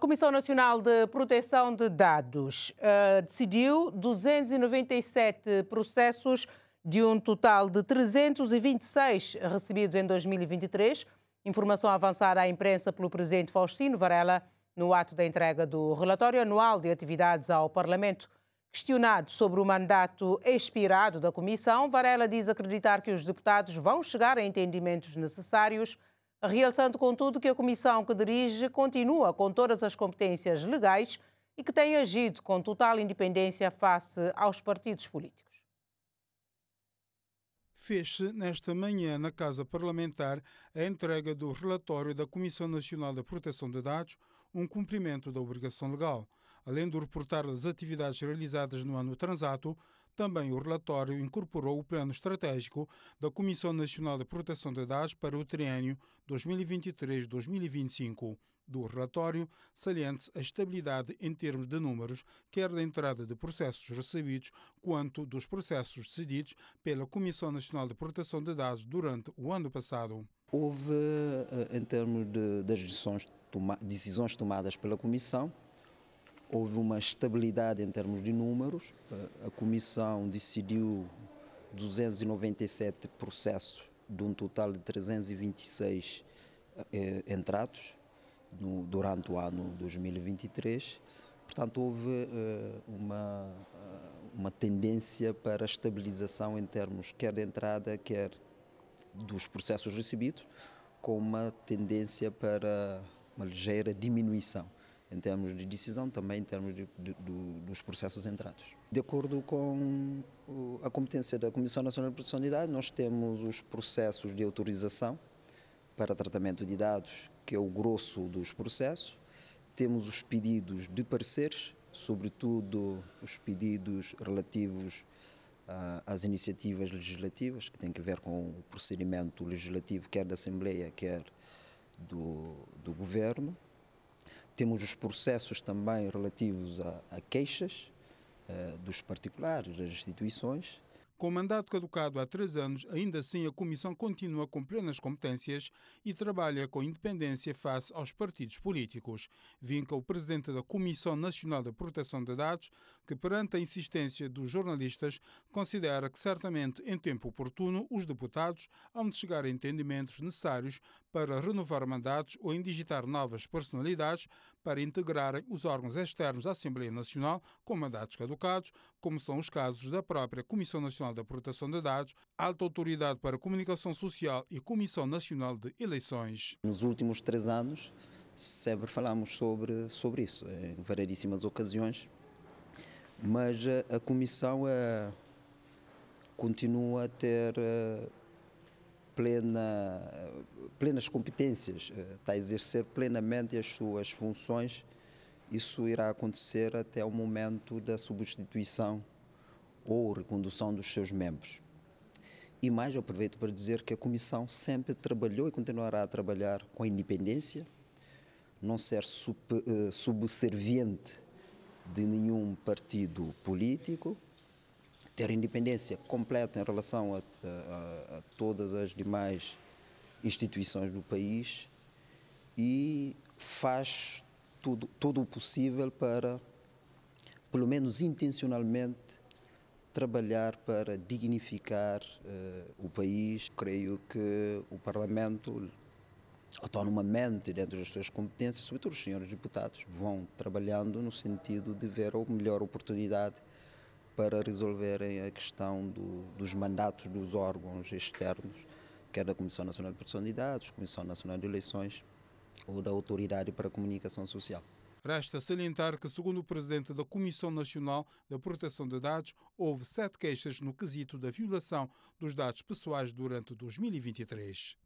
A Comissão Nacional de Proteção de Dados uh, decidiu 297 processos de um total de 326 recebidos em 2023. Informação avançada à imprensa pelo presidente Faustino Varela no ato da entrega do relatório anual de atividades ao Parlamento. Questionado sobre o mandato expirado da comissão, Varela diz acreditar que os deputados vão chegar a entendimentos necessários realçando, contudo, que a comissão que dirige continua com todas as competências legais e que tem agido com total independência face aos partidos políticos. Fez-se nesta manhã na Casa Parlamentar a entrega do relatório da Comissão Nacional da Proteção de Dados, um cumprimento da obrigação legal. Além do reportar as atividades realizadas no ano transato, também o relatório incorporou o plano estratégico da Comissão Nacional de Proteção de Dados para o triênio 2023-2025. Do relatório, saliente-se a estabilidade em termos de números, quer da entrada de processos recebidos, quanto dos processos decididos pela Comissão Nacional de Proteção de Dados durante o ano passado. Houve, eh, em termos de, das decisões, toma, decisões tomadas pela Comissão, houve uma estabilidade em termos de números. A comissão decidiu 297 processos, de um total de 326 eh, eh, entrados no, durante o ano 2023. Portanto, houve eh, uma, eh, uma tendência para estabilização em termos quer de entrada, quer dos processos recebidos, com uma tendência para uma ligeira diminuição em termos de decisão, também em termos de, de, dos processos entrados. De acordo com a competência da Comissão Nacional de Proteção de Dados, nós temos os processos de autorização para tratamento de dados, que é o grosso dos processos, temos os pedidos de pareceres, sobretudo os pedidos relativos ah, às iniciativas legislativas, que têm a ver com o procedimento legislativo, quer da Assembleia, quer do, do Governo temos os processos também relativos a, a queixas uh, dos particulares, das instituições, com o mandato caducado há três anos, ainda assim a Comissão continua com plenas competências e trabalha com independência face aos partidos políticos. Vinca o presidente da Comissão Nacional da Proteção de Dados, que perante a insistência dos jornalistas, considera que certamente em tempo oportuno os deputados hão de chegar a entendimentos necessários para renovar mandatos ou indigitar novas personalidades para integrarem os órgãos externos da Assembleia Nacional com mandatos caducados, como são os casos da própria Comissão Nacional da Proteção de Dados, Alta Autoridade para a Comunicação Social e Comissão Nacional de Eleições. Nos últimos três anos, sempre falámos sobre, sobre isso, em variedíssimas ocasiões, mas a, eh, a Comissão é, continua a ter eh, plena plenas competências, eh, está a exercer plenamente as suas funções. Isso irá acontecer até o momento da substituição ou recondução dos seus membros. E mais aproveito para dizer que a Comissão sempre trabalhou e continuará a trabalhar com a independência, não ser sub, eh, subserviente de nenhum partido político, ter independência completa em relação a, a, a todas as demais instituições do país e faz tudo, todo o possível para, pelo menos intencionalmente, trabalhar para dignificar uh, o país. Creio que o Parlamento, autonomamente, dentro das suas competências, sobretudo os senhores deputados, vão trabalhando no sentido de ver a melhor oportunidade para resolverem a questão do, dos mandatos dos órgãos externos quer da Comissão Nacional de Proteção de Dados, Comissão Nacional de Eleições ou da Autoridade para a Comunicação Social. Resta salientar que, segundo o presidente da Comissão Nacional da Proteção de Dados, houve sete queixas no quesito da violação dos dados pessoais durante 2023.